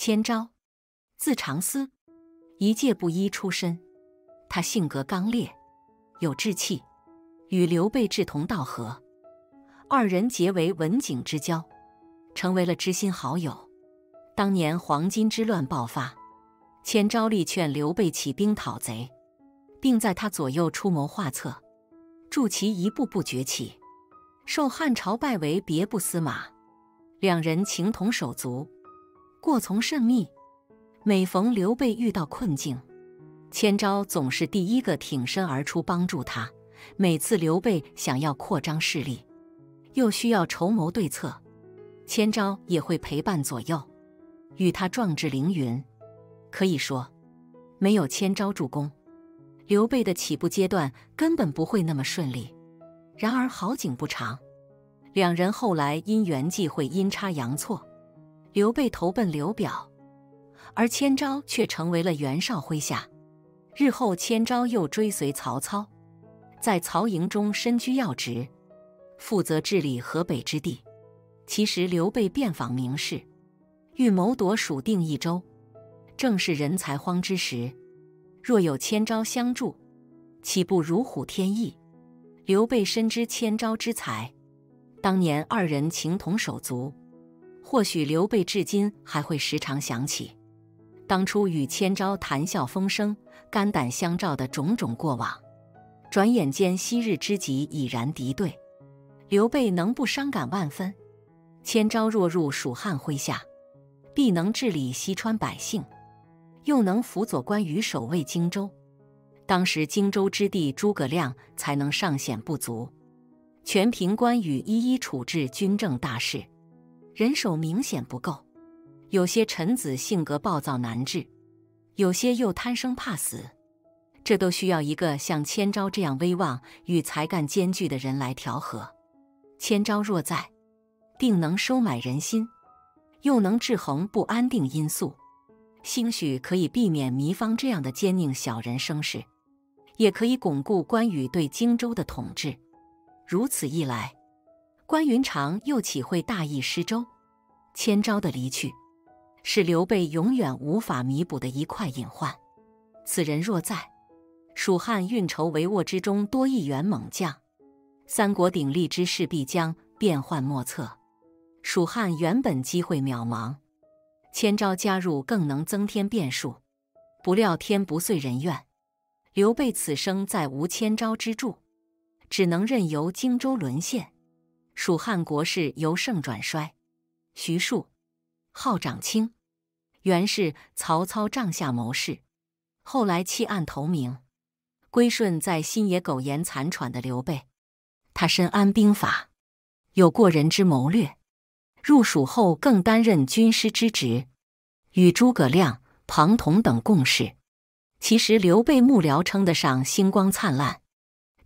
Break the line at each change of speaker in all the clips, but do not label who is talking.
千昭，字长思，一介布衣出身。他性格刚烈，有志气，与刘备志同道合，二人结为文景之交，成为了知心好友。当年黄巾之乱爆发，千昭力劝刘备起兵讨贼，并在他左右出谋划策，助其一步步崛起，受汉朝拜为别部司马。两人情同手足。过从甚密，每逢刘备遇到困境，千招总是第一个挺身而出帮助他。每次刘备想要扩张势力，又需要筹谋对策，千招也会陪伴左右，与他壮志凌云。可以说，没有千招助攻，刘备的起步阶段根本不会那么顺利。然而好景不长，两人后来因缘际会，阴差阳错。刘备投奔刘表，而千招却成为了袁绍麾下。日后，千招又追随曹操，在曹营中身居要职，负责治理河北之地。其实，刘备遍访名士，欲谋夺蜀定益州，正是人才荒之时。若有千招相助，岂不如虎添翼？刘备深知千招之才，当年二人情同手足。或许刘备至今还会时常想起，当初与千招谈笑风生、肝胆相照的种种过往。转眼间，昔日知己已然敌对，刘备能不伤感万分？千招若入蜀汉麾下，必能治理西川百姓，又能辅佐关羽守卫荆州。当时荆州之地，诸葛亮才能尚显不足，全凭关羽一一处置军政大事。人手明显不够，有些臣子性格暴躁难治，有些又贪生怕死，这都需要一个像千招这样威望与才干兼具的人来调和。千招若在，定能收买人心，又能制衡不安定因素，兴许可以避免糜芳这样的奸佞小人生事，也可以巩固关羽对荆州的统治。如此一来。关云长又岂会大意失周？千招的离去，是刘备永远无法弥补的一块隐患。此人若在，蜀汉运筹帷幄之中多一员猛将，三国鼎立之势必将变幻莫测。蜀汉原本机会渺茫，千招加入更能增添变数。不料天不遂人愿，刘备此生再无千招之助，只能任由荆州沦陷。蜀汉国势由盛转衰，徐庶，号长卿，原是曹操帐下谋士，后来弃暗投明，归顺在新野苟延残喘的刘备。他深谙兵法，有过人之谋略。入蜀后，更担任军师之职，与诸葛亮、庞统等共事。其实刘备幕僚称得上星光灿烂，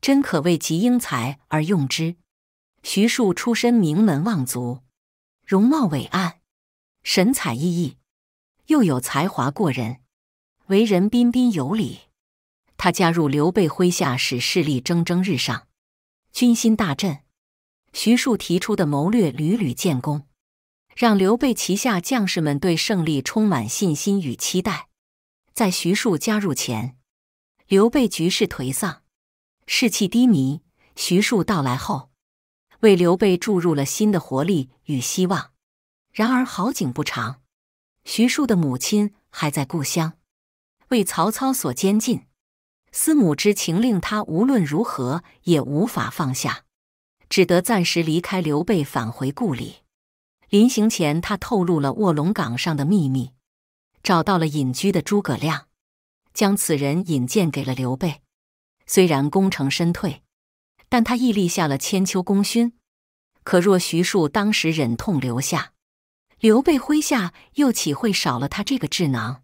真可谓集英才而用之。徐庶出身名门望族，容貌伟岸，神采奕奕，又有才华过人，为人彬彬有礼。他加入刘备麾下，使势力蒸蒸日上，军心大振。徐庶提出的谋略屡屡建功，让刘备旗下将士们对胜利充满信心与期待。在徐庶加入前，刘备局势颓丧，士气低迷。徐庶到来后，为刘备注入了新的活力与希望，然而好景不长，徐庶的母亲还在故乡为曹操所监禁，思母之情令他无论如何也无法放下，只得暂时离开刘备，返回故里。临行前，他透露了卧龙岗上的秘密，找到了隐居的诸葛亮，将此人引荐给了刘备。虽然功成身退。但他亦立下了千秋功勋，可若徐庶当时忍痛留下，刘备麾下又岂会少了他这个智囊？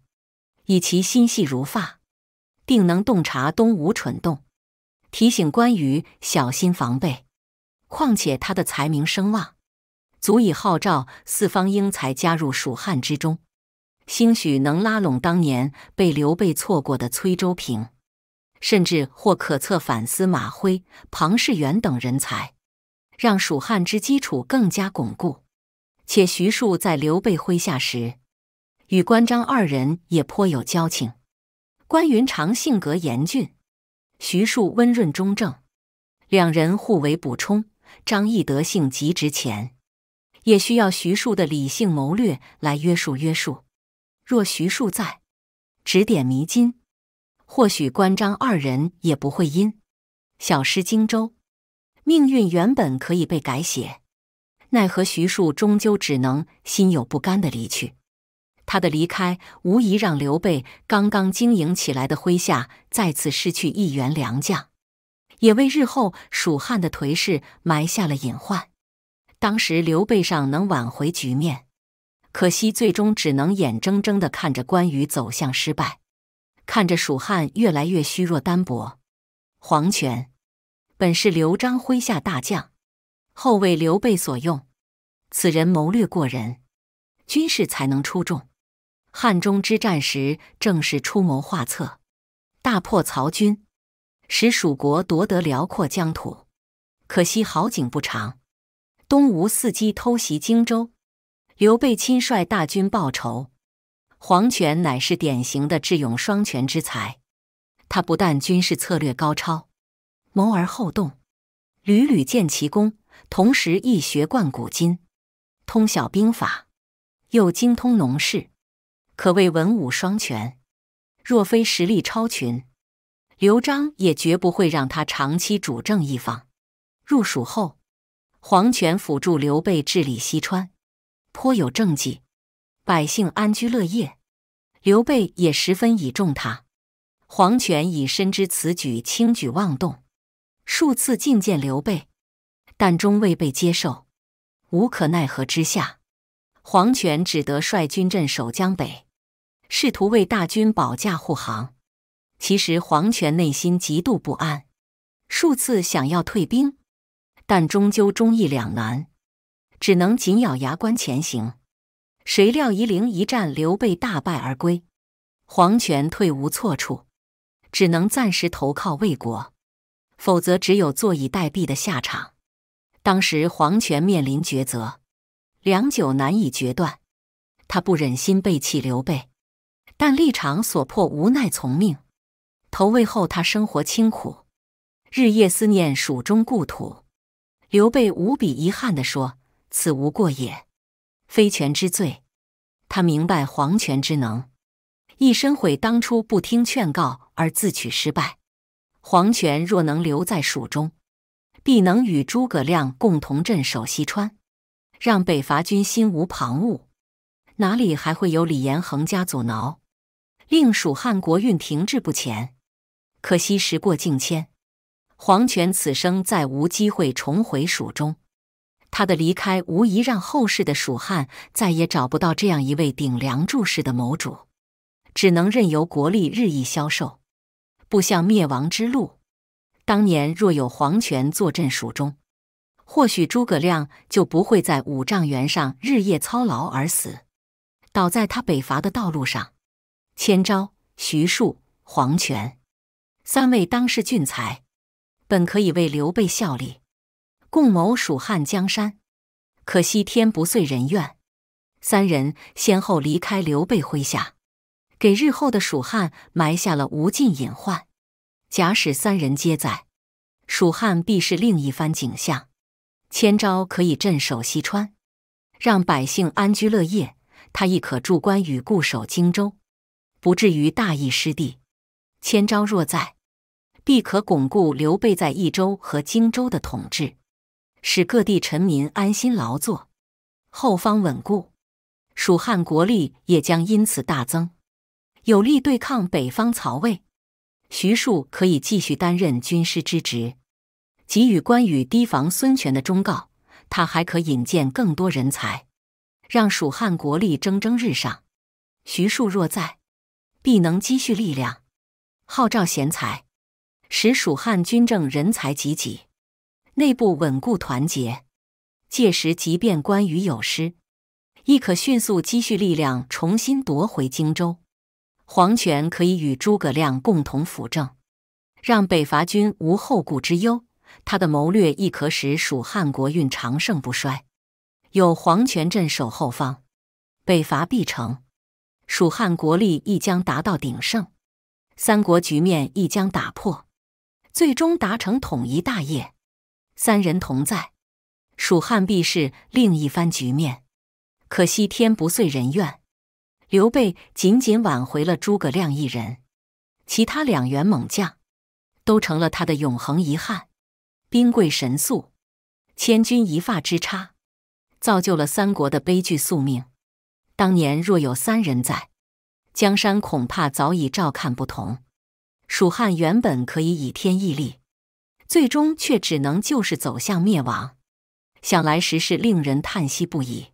以其心细如发，定能洞察东吴蠢动，提醒关羽小心防备。况且他的才名声望，足以号召四方英才加入蜀汉之中，兴许能拉拢当年被刘备错过的崔州平。甚至或可策反司马徽、庞士元等人才，让蜀汉之基础更加巩固。且徐庶在刘备麾下时，与关张二人也颇有交情。关云长性格严峻，徐庶温润中正，两人互为补充。张翼德性极值钱，也需要徐庶的理性谋略来约束约束。若徐庶在，指点迷津。或许关张二人也不会因小失荆州，命运原本可以被改写，奈何徐庶终究只能心有不甘的离去。他的离开无疑让刘备刚刚经营起来的麾下再次失去一员良将，也为日后蜀汉的颓势埋下了隐患。当时刘备尚能挽回局面，可惜最终只能眼睁睁的看着关羽走向失败。看着蜀汉越来越虚弱单薄，黄权本是刘璋麾下大将，后为刘备所用。此人谋略过人，军事才能出众。汉中之战时，正是出谋划策，大破曹军，使蜀国夺得辽阔疆土。可惜好景不长，东吴伺机偷袭荆州，刘备亲率大军报仇。黄权乃是典型的智勇双全之才，他不但军事策略高超，谋而后动，屡屡建奇功；同时亦学贯古今，通晓兵法，又精通农事，可谓文武双全。若非实力超群，刘璋也绝不会让他长期主政一方。入蜀后，黄权辅助刘备治理西川，颇有政绩。百姓安居乐业，刘备也十分倚重他。黄权已深知此举轻举妄动，数次觐见刘备，但终未被接受。无可奈何之下，黄权只得率军镇守江北，试图为大军保驾护航。其实黄权内心极度不安，数次想要退兵，但终究忠义两难，只能紧咬牙关前行。谁料夷陵一战，刘备大败而归，黄权退无错处，只能暂时投靠魏国，否则只有坐以待毙的下场。当时黄权面临抉择，良久难以决断，他不忍心背弃刘备，但立场所迫，无奈从命。投魏后，他生活清苦，日夜思念蜀中故土。刘备无比遗憾地说：“此无过也。”非权之罪，他明白皇权之能，一身悔当初不听劝告而自取失败。皇权若能留在蜀中，必能与诸葛亮共同镇守西川，让北伐军心无旁骛，哪里还会有李严恒家阻挠，令蜀汉国运停滞不前？可惜时过境迁，皇权此生再无机会重回蜀中。他的离开无疑让后世的蜀汉再也找不到这样一位顶梁柱式的谋主，只能任由国力日益消瘦，步向灭亡之路。当年若有黄权坐镇蜀中，或许诸葛亮就不会在五丈原上日夜操劳而死，倒在他北伐的道路上。千招、徐庶、黄权三位当世俊才，本可以为刘备效力。共谋蜀汉江山，可惜天不遂人愿，三人先后离开刘备麾下，给日后的蜀汉埋下了无尽隐患。假使三人皆在，蜀汉必是另一番景象。千招可以镇守西川，让百姓安居乐业；他亦可助关羽固守荆州，不至于大意失地。千招若在，必可巩固刘备在益州和荆州的统治。使各地臣民安心劳作，后方稳固，蜀汉国力也将因此大增，有力对抗北方曹魏。徐庶可以继续担任军师之职，给予关羽提防孙权的忠告，他还可引荐更多人才，让蜀汉国力蒸蒸日上。徐庶若在，必能积蓄力量，号召贤才，使蜀汉军政人才济济。内部稳固团结，届时即便关羽有失，亦可迅速积蓄力量，重新夺回荆州。黄权可以与诸葛亮共同辅政，让北伐军无后顾之忧。他的谋略亦可使蜀汉国运长盛不衰。有黄权镇守后方，北伐必成，蜀汉国力亦将达到鼎盛，三国局面亦将打破，最终达成统一大业。三人同在，蜀汉必是另一番局面。可惜天不遂人愿，刘备仅仅挽回了诸葛亮一人，其他两员猛将都成了他的永恒遗憾。兵贵神速，千钧一发之差，造就了三国的悲剧宿命。当年若有三人在，江山恐怕早已照看不同。蜀汉原本可以以天屹立。最终却只能就是走向灭亡，想来时是令人叹息不已。